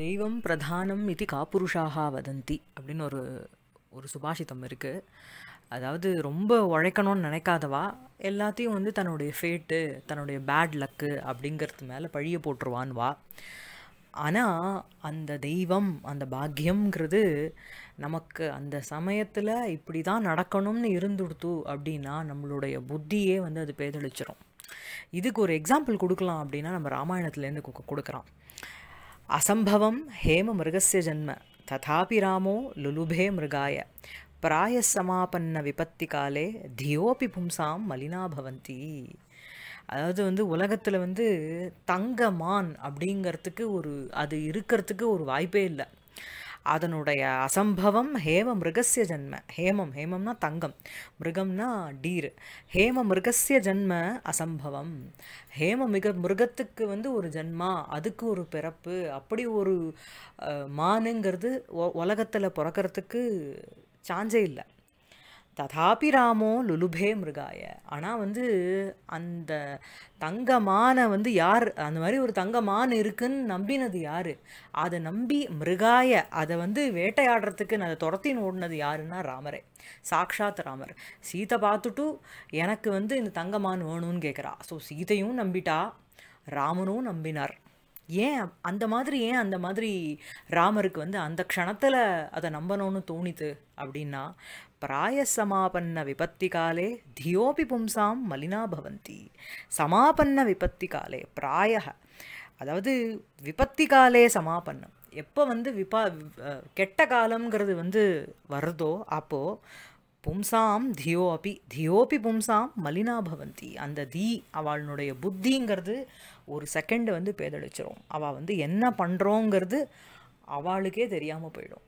தெய்வம் பிரதானம் இது காப்புருஷாக வதந்தி அப்படின்னு ஒரு ஒரு சுபாஷிதம் இருக்குது அதாவது ரொம்ப உழைக்கணும்னு நினைக்காதவா எல்லாத்தையும் வந்து தன்னுடைய ஃபேட்டு தன்னுடைய பேட் லக்கு அப்படிங்கிறது மேலே பழிய போட்டுருவான் வா ஆனால் அந்த தெய்வம் அந்த பாக்கியம்ங்கிறது நமக்கு அந்த சமயத்தில் இப்படி தான் நடக்கணும்னு இருந்துடுத்து அப்படின்னா நம்மளுடைய புத்தியே வந்து அது பேதழிச்சிடும் இதுக்கு ஒரு எக்ஸாம்பிள் கொடுக்கலாம் அப்படின்னா நம்ம ராமாயணத்துலேருந்து கொடுக்குறோம் அசம்பவம் ஹேம மிருகசிய ஜன்ம ததாபி ராமோ லுலுபே மிருகாய பிராய சமாபன்ன விபத்தி காலே தியோபி பும்சாம் மலினா பவந்தி அதாவது வந்து உலகத்தில் வந்து தங்கமான் அப்படிங்கிறதுக்கு ஒரு அது இருக்கிறதுக்கு ஒரு வாய்ப்பே இல்லை அதனுடைய அசம்பவம் ஹேம மிருகசிய ஜென்ம ஹேமம் ஹேமம்னா தங்கம் மிருகம்னா டீர் ஹேம மிருகசிய ஜன்ம அசம்பவம் ஹேம மிக மிருகத்துக்கு வந்து ஒரு ஜன்மா அதுக்கு ஒரு பிறப்பு அப்படி ஒரு மானுங்கிறது உலகத்தில் பிறக்கிறதுக்கு சாஞ்சே இல்லை ததாபி ராமோ லுலுபே மிருகாய ஆனால் வந்து அந்த தங்கமான வந்து யார் அந்த மாதிரி ஒரு தங்கமான இருக்குன்னு நம்பினது யார் அதை நம்பி மிருகாய அதை வந்து வேட்டையாடுறதுக்கு நான் அதை துரத்தின்னு ஓடினது யாருன்னா ராமரே சாக்ஷாத் ராமர் சீதை பார்த்துட்டு எனக்கு வந்து இந்த தங்கமான் வேணும்னு கேட்குறா ஸோ சீதையும் நம்பிட்டா ராமனும் நம்பினார் ஏன் அந்த மாதிரி ஏன் அந்த மாதிரி ராமருக்கு வந்து அந்த க்ஷணத்தில் அதை நம்பணும்னு தோணிது அப்படின்னா பிராய சமாபன்ன விபத்தி காலே தியோபி பும்சாம் மலினா பவந்தி சமாபன்ன விபத்தி காலே பிராய அதாவது விபத்தி காலே சமாபன்னம் எப்போ வந்து விபா கெட்ட காலங்கிறது வந்து வருதோ அப்போது பும்சாம் தியோ அப்பி தியோபி பும்சாம் மலினா பவந்தி அந்த தி அவளுடைய புத்திங்கிறது ஒரு செகண்டு வந்து பேதடிச்சிரும் அவள் வந்து என்ன பண்ணுறோங்கிறது அவளுக்கே தெரியாமல் போயிடும்